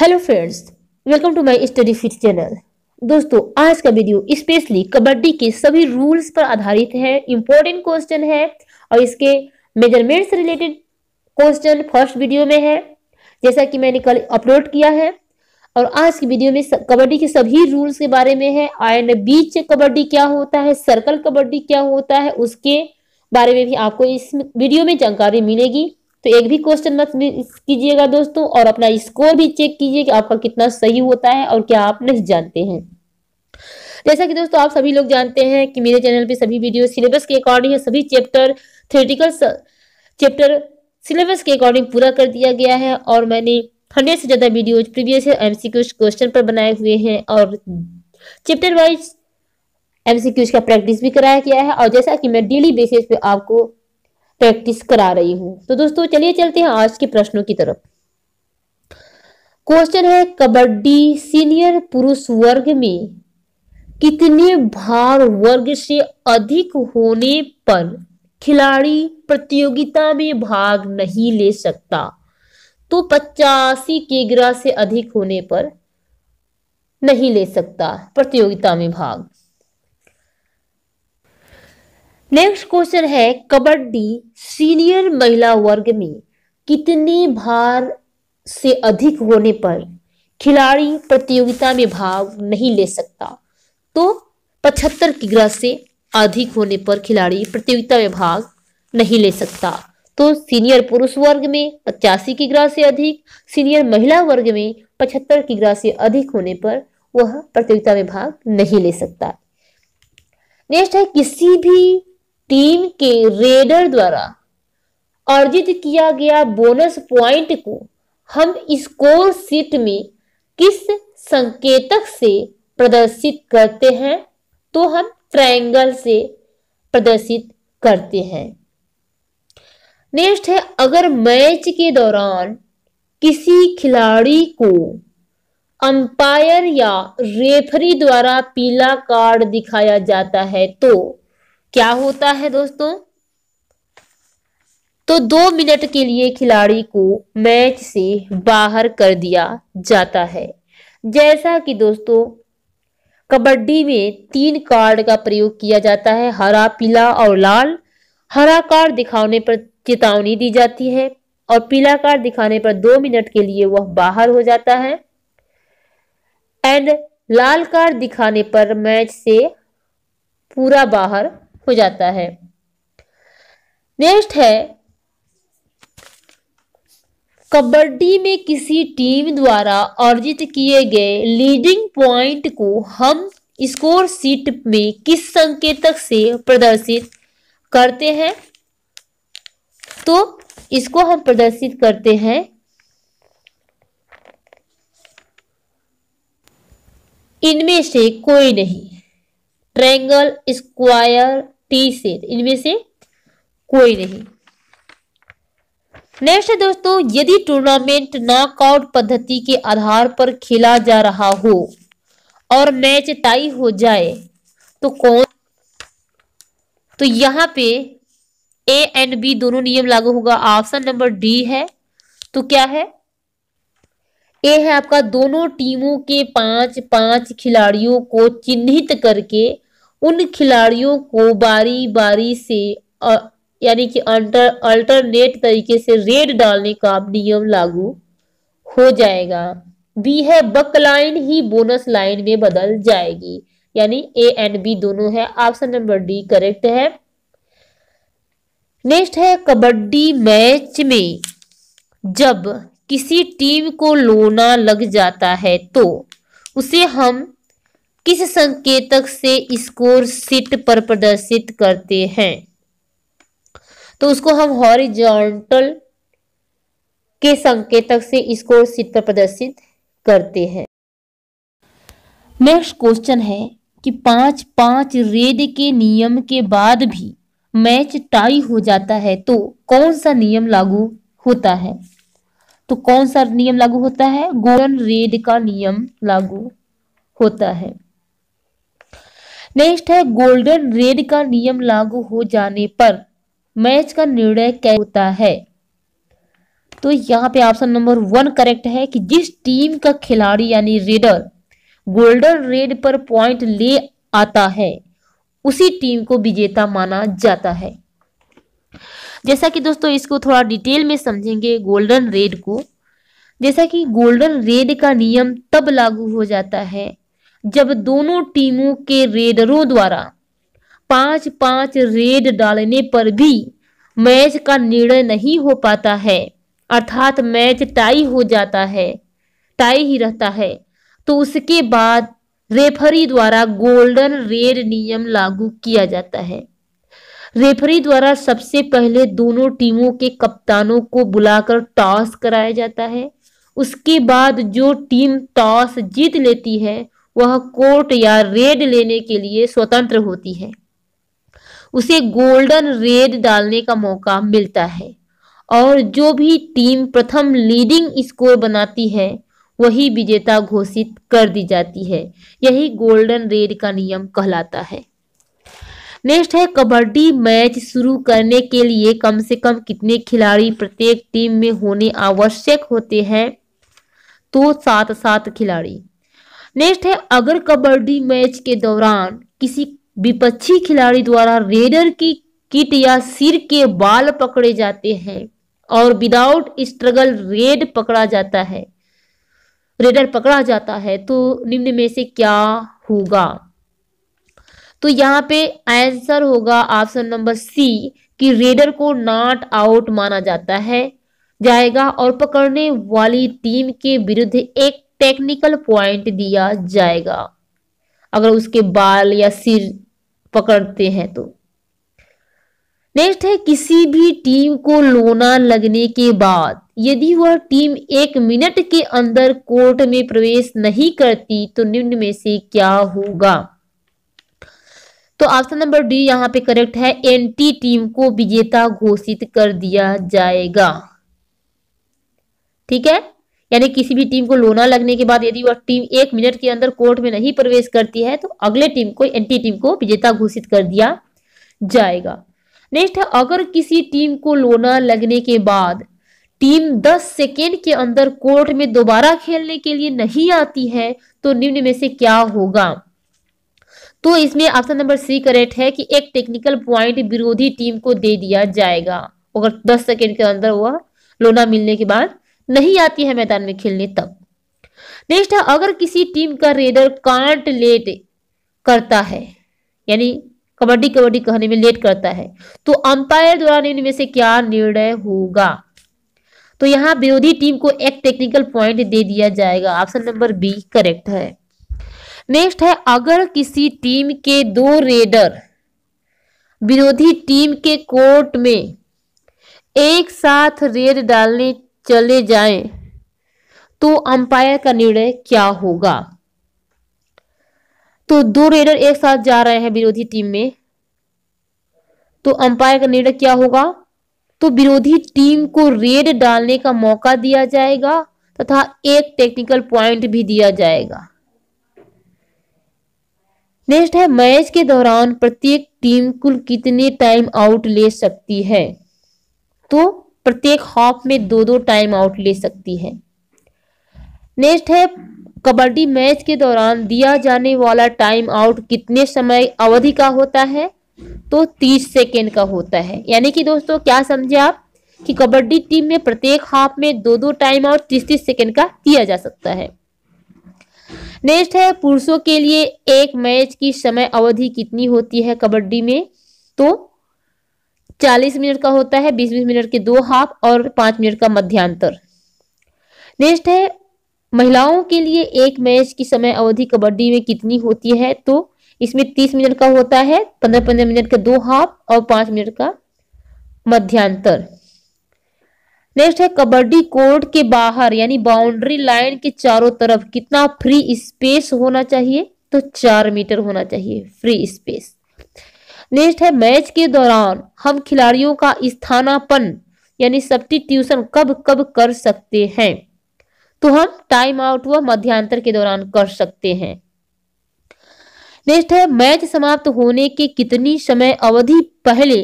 hello friends welcome to my study fit channel दोस्तों आज का वीडियो स्पेशली कबड्डी के सभी रूल्स पर आधारित है इम्पोर्टेंट क्वेश्चन है और इसके मेजरमेंट से रिलेटेड क्वेश्चन फर्स्ट वीडियो में है जैसा कि मैंने कल अपलोड किया है और आज की वीडियो में कबड्डी के सभी रूल्स के बारे में है एंड बीच कबड्डी क्या होता है सर्कल कबड्डी क्या होता है उसके बारे में भी आपको इस वीडियो में जानकारी मिलेगी तो एक भी क्वेश्चन मत कीजिएगा दोस्तों और अपना स्कोर भी चेक कीजिए कि आपका कितना सही होता है और क्या आप नहीं जानते हैं जैसा कि दोस्तों आप सभी लोग जानते हैं कि मेरे चैनल पे सभी वीडियो सिलेबस के अकॉर्डिंग है सभी चैप्टर थ्योरेटिकल चैप्टर सिलेबस के अकॉर्डिंग पूरा कर दिया गया है और मैंने हंड्रेड से ज़्यादा वीडियो प्रीवियस एमसीक्यूज क्वेश्चन पर बनाए हुए हैं और चैप्टर वाइज एमसीक्यूज का प्रैक्टिस भी कराया गया है और जैसा कि मैं डेली बेसिस पे आपको प्रैक्टिस करा रही हूँ तो दोस्तों चलिए चलते हैं आज के प्रश्नों की तरफ क्वेश्चन है कबड्डी सीनियर पुरुष वर्ग में कितने भार वर्ग से अधिक होने पर खिलाड़ी प्रतियोगिता में भाग नहीं ले सकता तो पचासी किग्रा से अधिक होने पर नहीं ले सकता प्रतियोगिता में भाग नेक्स्ट क्वेश्चन है कबड्डी सीनियर महिला वर्ग में कितने भार से अधिक होने पर खिलाड़ी प्रतियोगिता में भाग नहीं ले सकता तो पचहत्तर किग्रा से अधिक होने पर खिलाड़ी प्रतियोगिता में भाग नहीं ले सकता तो सीनियर पुरुष वर्ग में पचासी किग्रा से अधिक सीनियर महिला वर्ग में पचहत्तर किग्रा से अधिक होने पर वह प्रतियोगिता में भाग नहीं ले सकता नेक्स्ट है किसी भी टीम के रेडर द्वारा अर्जित किया गया बोनस पॉइंट को हम स्कोर सीट में किस संकेतक से प्रदर्शित करते हैं तो हम ट्रायंगल से प्रदर्शित करते हैं नेक्स्ट है अगर मैच के दौरान किसी खिलाड़ी को अंपायर या रेफरी द्वारा पीला कार्ड दिखाया जाता है तो क्या होता है दोस्तों तो दो मिनट के लिए खिलाड़ी को मैच से बाहर कर दिया जाता है जैसा कि दोस्तों कबड्डी में तीन कार्ड का प्रयोग किया जाता है हरा पीला और लाल हरा कार्ड दिखाने पर चेतावनी दी जाती है और पीला कार्ड दिखाने पर दो मिनट के लिए वह बाहर हो जाता है एंड लाल कार्ड दिखाने पर मैच से पूरा बाहर हो जाता है नेक्स्ट है कबड्डी में किसी टीम द्वारा अर्जित किए गए लीडिंग पॉइंट को हम स्कोर सीट में किस संकेतक से प्रदर्शित करते हैं तो इसको हम प्रदर्शित करते हैं इनमें से कोई नहीं ट्रैंगल स्क्वायर से तो इनमें से कोई नहीं नेक्स्ट है दोस्तों यदि टूर्नामेंट नॉकआउट पद्धति के आधार पर खेला जा रहा हो और मैच टाई हो जाए तो कौन तो यहाँ पे ए एंड बी दोनों नियम लागू होगा ऑप्शन नंबर डी है तो क्या है ए है आपका दोनों टीमों के पांच पांच खिलाड़ियों को चिन्हित करके उन खिलाड़ियों को बारी बारी से यानी कि अंटर अल्टरनेट तरीके से रेड डालने का नियम लागू हो जाएगा बी है बक लाइन ही बोनस लाइन में बदल जाएगी यानी ए एंड बी दोनों है ऑप्शन नंबर डी करेक्ट है नेक्स्ट है कबड्डी मैच में जब किसी टीम को लोना लग जाता है तो उसे हम किस संकेतक से स्कोर सीट पर प्रदर्शित करते हैं तो उसको हम हॉरिजॉन्टल के संकेतक से स्कोर सीट पर प्रदर्शित करते हैं नेक्स्ट क्वेश्चन है कि पांच पांच रेड के नियम के बाद भी मैच टाई हो जाता है तो कौन सा नियम लागू होता है तो कौन सा नियम लागू होता है गोल्डन रेड का नियम लागू होता है नेक्स्ट है गोल्डन रेड का नियम लागू हो जाने पर मैच का निर्णय क्या होता है तो यहाँ पे ऑप्शन नंबर वन करेक्ट है कि जिस टीम का खिलाड़ी यानी रेडर गोल्डन रेड पर पॉइंट ले आता है उसी टीम को विजेता माना जाता है जैसा कि दोस्तों इसको थोड़ा डिटेल में समझेंगे गोल्डन रेड को जैसा कि गोल्डन रेड का नियम तब लागू हो जाता है जब दोनों टीमों के रेडरों द्वारा पांच पांच रेड डालने पर भी मैच का निर्णय नहीं हो पाता है अर्थात मैच टाई हो जाता है टाई ही रहता है तो उसके बाद रेफरी द्वारा गोल्डन रेड नियम लागू किया जाता है रेफरी द्वारा सबसे पहले दोनों टीमों के कप्तानों को बुलाकर टॉस कराया जाता है उसके बाद जो टीम टॉस जीत लेती है वह कोर्ट या रेड लेने के लिए स्वतंत्र होती है उसे गोल्डन रेड डालने का मौका मिलता है और जो भी टीम प्रथम लीडिंग स्कोर बनाती है वही विजेता घोषित कर दी जाती है यही गोल्डन रेड का नियम कहलाता है नेक्स्ट है कबड्डी मैच शुरू करने के लिए कम से कम कितने खिलाड़ी प्रत्येक टीम में होने आवश्यक होते हैं तो सात सात खिलाड़ी नेक्स्ट है अगर कबड्डी मैच के दौरान किसी विपक्षी खिलाड़ी द्वारा रेडर की किट या सिर के बाल पकड़े जाते हैं और विदाउट स्ट्रगल रेड पकड़ा जाता है रेडर पकड़ा जाता है तो निम्न में से क्या होगा तो यहाँ पे आंसर होगा ऑप्शन नंबर सी कि रेडर को नॉट आउट माना जाता है जाएगा और पकड़ने वाली टीम के विरुद्ध एक टेक्निकल पॉइंट दिया जाएगा अगर उसके बाल या सिर पकड़ते हैं तो नेक्स्ट है किसी भी टीम को लोना लगने के बाद यदि वह टीम एक मिनट के अंदर कोर्ट में प्रवेश नहीं करती तो निम्न में से क्या होगा तो ऑप्शन नंबर डी यहां पे करेक्ट है एंटी टीम को विजेता घोषित कर दिया जाएगा ठीक है यानी किसी भी टीम को लोना लगने के बाद यदि वह टीम एक मिनट के अंदर कोर्ट में नहीं प्रवेश करती है तो अगले टीम को एंटी टीम को विजेता घोषित कर दिया जाएगा नेक्स्ट है अगर किसी टीम को लोना लगने के बाद टीम 10 सेकेंड के अंदर कोर्ट में दोबारा खेलने के लिए नहीं आती है तो निम्न में से क्या होगा तो इसमें ऑप्शन नंबर सी करेक्ट है कि एक टेक्निकल पॉइंट विरोधी टीम को दे दिया जाएगा अगर 10 सेकेंड के अंदर वह लोना मिलने के बाद नहीं आती है मैदान में खेलने तब नेक्स्ट है अगर किसी टीम का रेडर कांट लेट करता है यानी कबड्डी कबड्डी कहने में लेट करता है तो अंपायर द्वारा इनमें से क्या निर्णय होगा तो यहाँ विरोधी टीम को एक टेक्निकल पॉइंट दे दिया जाएगा ऑप्शन नंबर बी करेक्ट है नेक्स्ट है अगर किसी टीम के दो रेडर विरोधी टीम के कोर्ट में एक साथ रेड डालने चले जाएं तो अंपायर का निर्णय क्या होगा तो दो रेडर एक साथ जा रहे हैं विरोधी टीम में तो अंपायर का निर्णय क्या होगा तो विरोधी टीम को रेड डालने का मौका दिया जाएगा तथा एक टेक्निकल पॉइंट भी दिया जाएगा नेक्स्ट है मैच के दौरान प्रत्येक टीम कुल कितने टाइम आउट ले सकती है तो प्रत्येक हाफ में दो दो टाइम आउट ले सकती है नेक्स्ट है कबड्डी मैच के दौरान दिया जाने वाला टाइम आउट कितने समय अवधि का होता है तो तीस सेकेंड का होता है यानी कि दोस्तों क्या समझे आप कि कबड्डी टीम में प्रत्येक हाफ में दो दो टाइम आउट तीस तीस सेकेंड का दिया जा सकता है नेक्स्ट है पुरुषों के लिए एक मैच की समय अवधि कितनी होती है कबड्डी में तो चालीस मिनट का होता है बीस बीस मिनट के दो हाफ और पांच मिनट का मध्यांतर नेक्स्ट है महिलाओं के लिए एक मैच की समय अवधि कबड्डी में कितनी होती है तो इसमें तीस मिनट का होता है पंद्रह पंद्रह मिनट का दो हाफ और पांच मिनट का मध्यांतर नेक्स्ट है कबड्डी कोर्ट के बाहर यानी बाउंड्री लाइन के चारों तरफ कितना फ्री स्पेस होना चाहिए तो चार मीटर होना चाहिए फ्री स्पेस नेक्स्ट है मैच के दौरान हम खिलाड़ियों का स्थानापन यानी सब्टीट्यूशन कब कब कर सकते हैं तो हम टाइम आउट व मध्यांतर के दौरान कर सकते हैं नेक्स्ट है मैच समाप्त होने के कितनी समय अवधि पहले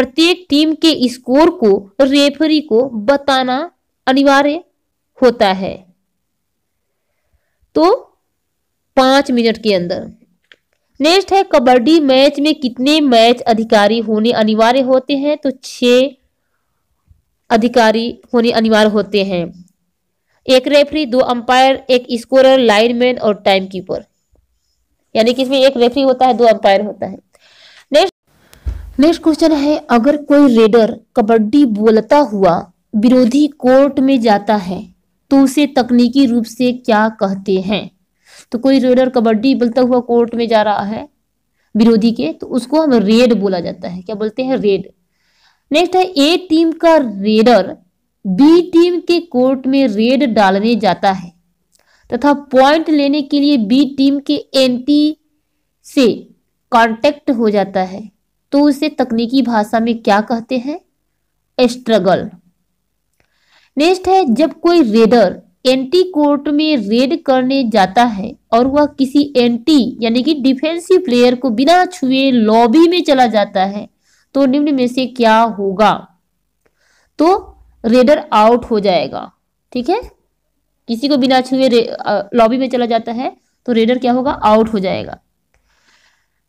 प्रत्येक टीम के स्कोर को रेफरी को बताना अनिवार्य होता है तो पांच मिनट के अंदर नेक्स्ट है कबड्डी मैच में कितने मैच अधिकारी होने अनिवार्य होते हैं तो छह अधिकारी होने अनिवार्य होते हैं एक रेफरी दो अंपायर एक स्कोरर लाइनमैन और टाइम कीपर यानी कि इसमें एक रेफरी होता है दो अंपायर होता है नेक्स्ट नेक्स्ट क्वेश्चन है अगर कोई रेडर कबड्डी बोलता हुआ विरोधी कोर्ट में जाता है तो उसे तकनीकी रूप से क्या कहते हैं तो कोई रेडर कबड्डी बोलता हुआ कोर्ट में जा रहा है विरोधी के तो उसको हम रेड बोला जाता है क्या बोलते हैं रेड नेक्स्ट है ए टीम का रेडर बी टीम के कोर्ट में रेड डालने जाता है तथा पॉइंट लेने के लिए बी टीम के एंटी से कांटेक्ट हो जाता है तो उसे तकनीकी भाषा में क्या कहते हैं स्ट्रगल नेक्स्ट है जब कोई रेडर एंटी कोर्ट में रेड करने जाता है और वह किसी एंटी यानी कि डिफेंसिव प्लेयर को बिना छुए लॉबी में चला जाता है तो निम्न में से क्या होगा तो रेडर आउट हो जाएगा ठीक है किसी को बिना छुए लॉबी में चला जाता है तो रेडर क्या होगा आउट हो जाएगा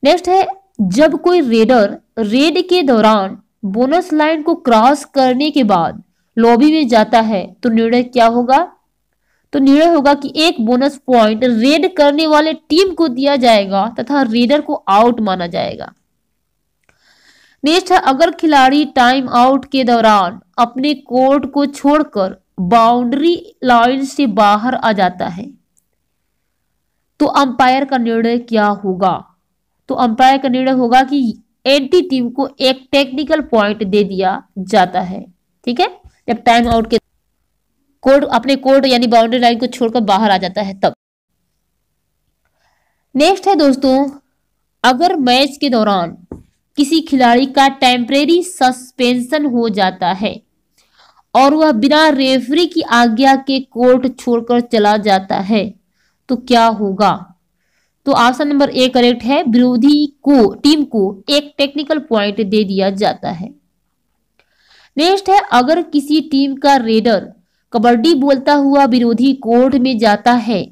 नेक्स्ट है जब कोई रेडर रेड के दौरान बोनस लाइन को क्रॉस करने के बाद लॉबी में जाता है तो निर्णय क्या होगा तो निर्णय होगा कि एक बोनस पॉइंट रेड करने वाले टीम को दिया जाएगा तथा रेडर को आउट माना जाएगा नेक्स्ट है अगर खिलाड़ी टाइम आउट के दौरान अपने कोर्ट को छोड़कर बाउंड्री लाइन से बाहर आ जाता है तो अंपायर का निर्णय क्या होगा तो अंपायर का निर्णय होगा कि एंटी टीम को एक टेक्निकल पॉइंट दे दिया जाता है ठीक है जब टाइम आउट के कोर्ट अपने कोर्ट यानी बाउंड्री लाइन को छोड़कर बाहर आ जाता है तब नेक्स्ट है दोस्तों अगर मैच के दौरान किसी खिलाड़ी का टेम्परेरी सस्पेंशन हो जाता है और वह बिना रेफरी की आज्ञा के कोर्ट छोड़कर चला जाता है तो क्या होगा तो ऑप्शन नंबर ए करेक्ट है विरोधी को टीम को एक टेक्निकल पॉइंट दे दिया जाता है नेक्स्ट है अगर किसी टीम का रेडर कबड्डी बोलता हुआ विरोधी कोर्ट में जाता है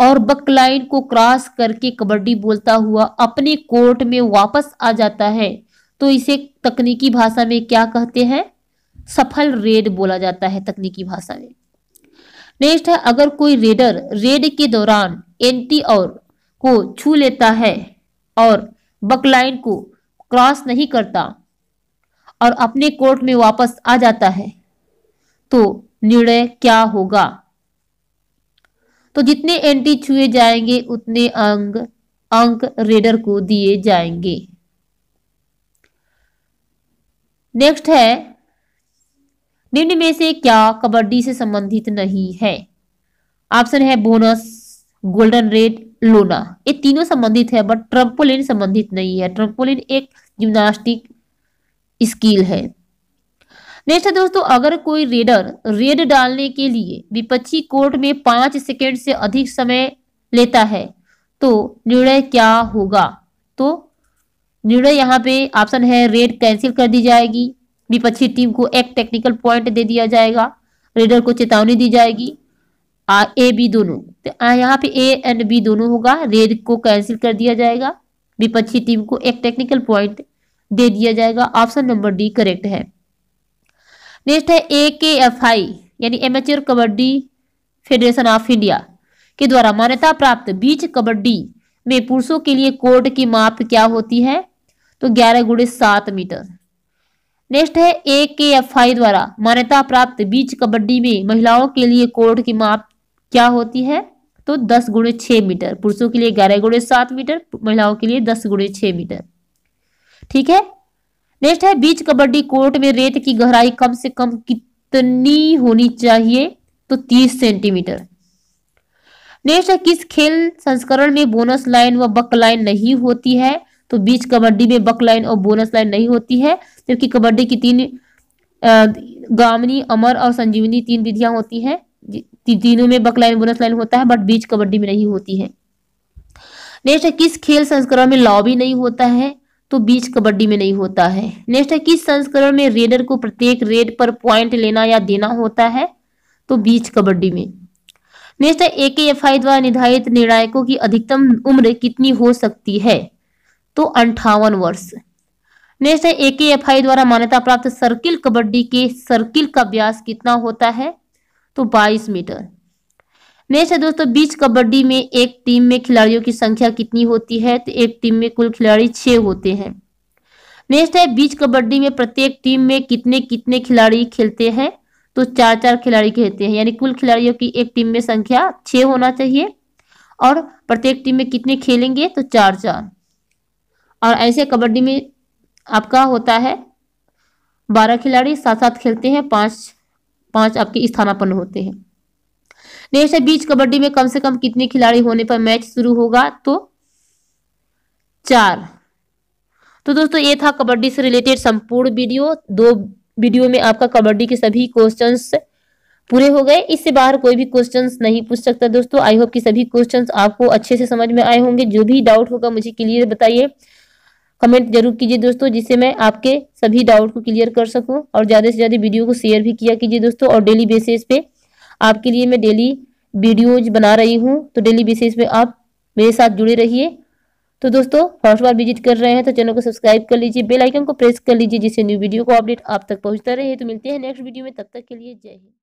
और बकलाइन को क्रॉस करके कबड्डी बोलता हुआ अपने कोर्ट में वापस आ जाता है तो इसे तकनीकी भाषा में क्या कहते हैं सफल रेड बोला जाता है तकनीकी भाषा में नेक्स्ट है अगर कोई रेडर रेड के दौरान एंटी और को छू लेता है और बकलाइन को क्रॉस नहीं करता और अपने कोर्ट में वापस आ जाता है तो निर्णय क्या होगा तो जितने एंटी छुए जाएंगे उतने अंग अंक रेडर को दिए जाएंगे नेक्स्ट है निम्न में से क्या कबड्डी से संबंधित नहीं है ऑप्शन है बोनस गोल्डन रेड लोना ये तीनों संबंधित है बट ट्रम्पोलिन संबंधित नहीं है ट्रम्पोलिन एक जिम्नास्टिक स्किल है नेक्स्ट है दोस्तों अगर कोई रेडर रेड डालने के लिए विपक्षी कोर्ट में पांच सेकेंड से अधिक समय लेता है तो निर्णय क्या होगा तो निर्णय यहाँ पे ऑप्शन है रेड कैंसिल कर दी जाएगी विपक्षी टीम को एक टेक्निकल पॉइंट दे दिया जाएगा रेडर को चेतावनी दी जाएगी आ, ए बी दोनों तो यहाँ पे ए एंड बी दोनों होगा रेड को कैंसिल कर दिया जाएगा विपक्षी टीम को एक टेक्निकल पॉइंट दे दिया जाएगा ऑप्शन नंबर डी करेक्ट है नेक्स्ट है ए के एफ आई यानी amateur kabaddi federation of India के द्वारा मान्यता प्राप्त बीच कबड्डी में पुरुषों के लिए कोर्ट की माप क्या होती है तो ग्यारह गुड़े सात मीटर नेक्स्ट है ए के एफ आई द्वारा मान्यता प्राप्त बीच कबड्डी में महिलाओं के लिए कोर्ट की माप क्या होती है तो दस गुणे छ मीटर पुरुषों के लिए ग्यारह गुणे सात मीटर महिलाओं के लिए दस गुणे छ मीटर ठीक है नेक्स्ट है बीच कबड्डी कोर्ट में रेत की गहराई कम से कम कितनी होनी चाहिए तो तीस सेंटीमीटर नेक्स्ट है किस खेल संस्करण में बोनस लाइन व बक लाइन नहीं होती है तो बीच कबड्डी में बक लाइन और बोनस लाइन नहीं होती है जबकि कबड्डी की तीन गामनी अमर और संजीवनी तीन विधियां होती है तीनों में बक लाइन बोनस लाइन होता है बट बीच कबड्डी में नहीं होती है नेक्स्ट किस खेल संस्करण में लॉबी नहीं होता है तो बीच कबड्डी में नहीं होता है नेक्स्ट है किस संस्करण में रेडर को प्रत्येक रेड पर पॉइंट लेना या देना होता है तो बीच कबड्डी में नेक्स्ट है ए के एफ आई द्वारा निर्धारित निर्णायकों की अधिकतम उम्र कितनी हो सकती है तो अंठावन वर्ष नेक्स्ट है ए के एफ आई द्वारा मान्यता प्राप्त सर्किल कबड्डी के सर्किल का व्यास कितना होता है तो 22 मीटर नेक्स्ट है दोस्तों बीच कबड्डी में एक टीम में खिलाड़ियों की संख्या कितनी होती है तो एक टीम में कुल खिलाड़ी छह होते हैं नेक्स्ट है बीच कबड्डी में प्रत्येक टीम में कितने कितने खिलाड़ी खेलते हैं तो चार चार खिलाड़ी खेलते हैं यानी कुल खिलाड़ियों की एक टीम में संख्या छ होना चाहिए और प्रत्येक टीम में कितने खेलेंगे तो चार चार और ऐसे कबड्डी में आपका होता है बारह खिलाड़ी साथ साथ खेलते हैं पांच पांच आपके स्थानापन्न होते हैं नेक्स्ट बीच कबड्डी में कम से कम कितने खिलाड़ी होने पर मैच शुरू होगा तो चार तो दोस्तों ये था कबड्डी से रिलेटेड संपूर्ण वीडियो दो वीडियो में आपका कबड्डी के सभी क्वेश्चन पूरे हो गए इससे बाहर कोई भी क्वेश्चंस नहीं पूछ सकता दोस्तों आई होप कि सभी क्वेश्चंस आपको अच्छे से समझ में आए होंगे जो भी डाउट होगा मुझे क्लियर बताइए कमेंट जरूर कीजिए दोस्तों जिससे मैं आपके सभी डाउट को क्लियर कर सकूं और ज़्यादा से ज़्यादा वीडियो को शेयर भी किया कीजिए दोस्तों और डेली बेसिस पे आपके लिए मैं डेली वीडियोज बना रही हूँ तो डेली बेसिस पे आप मेरे साथ जुड़े रहिए तो दोस्तों फर्स्ट बार विजिट कर रहे हैं तो चैनल को सब्सक्राइब कर लीजिए बेल आइकन को प्रेस कर लीजिए जिससे न्यू वीडियो को अपडेट आप तक पहुंचता रहे तो मिलते हैं नेक्स्ट वीडियो में तब तक के लिए जय हिंद